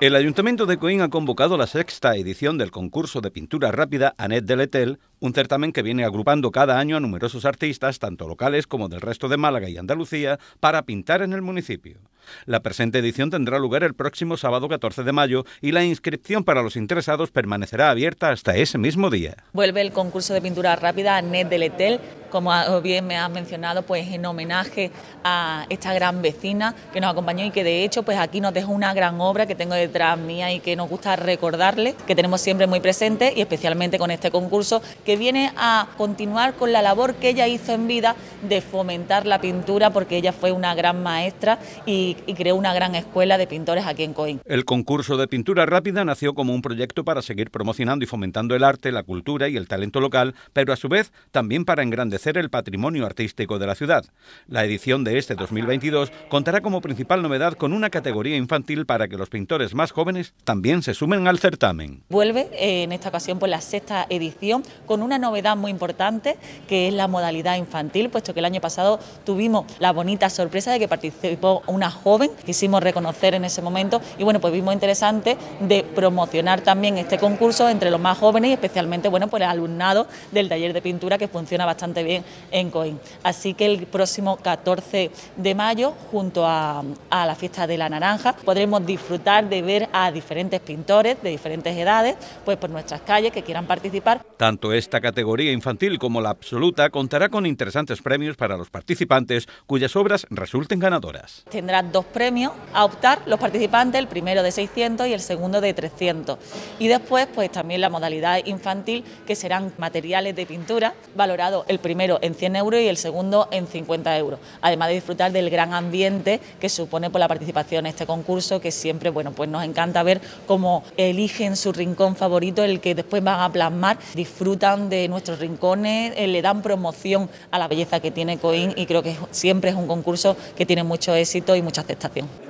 El Ayuntamiento de Coín ha convocado la sexta edición del concurso de pintura rápida Anet de Letel, un certamen que viene agrupando cada año a numerosos artistas, tanto locales como del resto de Málaga y Andalucía, para pintar en el municipio. La presente edición tendrá lugar el próximo sábado 14 de mayo y la inscripción para los interesados permanecerá abierta hasta ese mismo día. Vuelve el concurso de pintura rápida Anet de Letel como bien me has mencionado, pues en homenaje a esta gran vecina que nos acompañó y que de hecho pues aquí nos dejó una gran obra que tengo detrás mía y que nos gusta recordarle, que tenemos siempre muy presente y especialmente con este concurso que viene a continuar con la labor que ella hizo en vida de fomentar la pintura porque ella fue una gran maestra y, y creó una gran escuela de pintores aquí en Coín. El concurso de pintura rápida nació como un proyecto para seguir promocionando y fomentando el arte, la cultura y el talento local, pero a su vez también para engrandecer el patrimonio artístico de la ciudad. La edición de este 2022 contará como principal novedad con una categoría infantil para que los pintores más jóvenes también se sumen al certamen. Vuelve eh, en esta ocasión pues la sexta edición con una novedad muy importante que es la modalidad infantil, puesto que el año pasado tuvimos la bonita sorpresa de que participó una joven, quisimos reconocer en ese momento y bueno, pues vimos interesante de promocionar también este concurso entre los más jóvenes y especialmente bueno, pues el alumnado del taller de pintura que funciona bastante bien en coin. Así que el próximo 14 de mayo, junto a, a la fiesta de la naranja, podremos disfrutar de ver a diferentes pintores de diferentes edades, pues por nuestras calles que quieran participar. Tanto esta categoría infantil como la absoluta contará con interesantes premios para los participantes cuyas obras resulten ganadoras. Tendrán dos premios a optar los participantes, el primero de 600 y el segundo de 300. Y después, pues también la modalidad infantil, que serán materiales de pintura, valorado el primero primero en 100 euros y el segundo en 50 euros, además de disfrutar del gran ambiente que supone por pues, la participación en este concurso, que siempre bueno, pues nos encanta ver cómo eligen su rincón favorito, el que después van a plasmar, disfrutan de nuestros rincones, eh, le dan promoción a la belleza que tiene Coín y creo que siempre es un concurso que tiene mucho éxito y mucha aceptación.